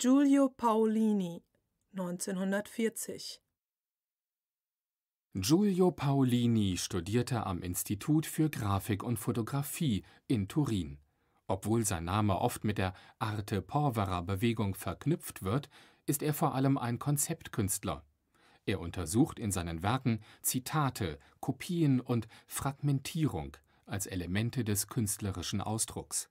Giulio Paolini 1940 Giulio Paolini studierte am Institut für Grafik und Fotografie in Turin. Obwohl sein Name oft mit der Arte Porvera Bewegung verknüpft wird, ist er vor allem ein Konzeptkünstler. Er untersucht in seinen Werken Zitate, Kopien und Fragmentierung als Elemente des künstlerischen Ausdrucks